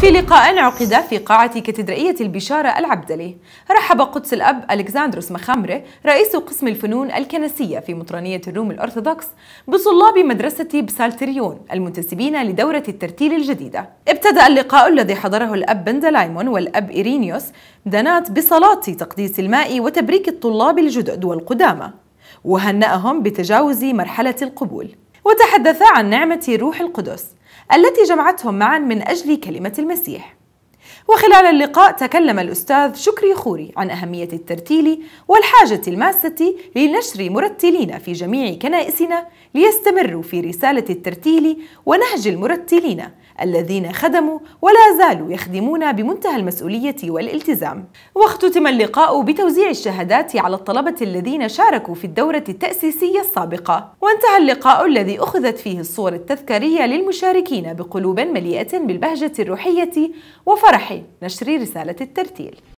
في لقاء عقد في قاعة كاتدرائية البشارة العبدلي رحب قدس الأب ألكساندروس مخامرة رئيس قسم الفنون الكنسية في مطرانية الروم الأرثوذكس بطلاب مدرسة بسالتريون المنتسبين لدورة الترتيل الجديدة ابتدأ اللقاء الذي حضره الأب بندلايمون والأب إيرينيوس دنات بصلاة تقديس الماء وتبريك الطلاب الجدد والقدامى وهنأهم بتجاوز مرحلة القبول وتحدثا عن نعمة روح القدس التي جمعتهم معا من أجل كلمة المسيح وخلال اللقاء تكلم الأستاذ شكري خوري عن أهمية الترتيل والحاجة الماسة لنشر مرتلين في جميع كنائسنا ليستمروا في رسالة الترتيل ونهج المرتلين الذين خدموا ولا زالوا يخدمون بمنتهى المسؤولية والالتزام واختتم اللقاء بتوزيع الشهادات على الطلبة الذين شاركوا في الدورة التأسيسية السابقة وانتهى اللقاء الذي أخذت فيه الصور التذكارية للمشاركين بقلوب مليئة بالبهجة الروحية وفرح فرحي نشر رسالة الترتيل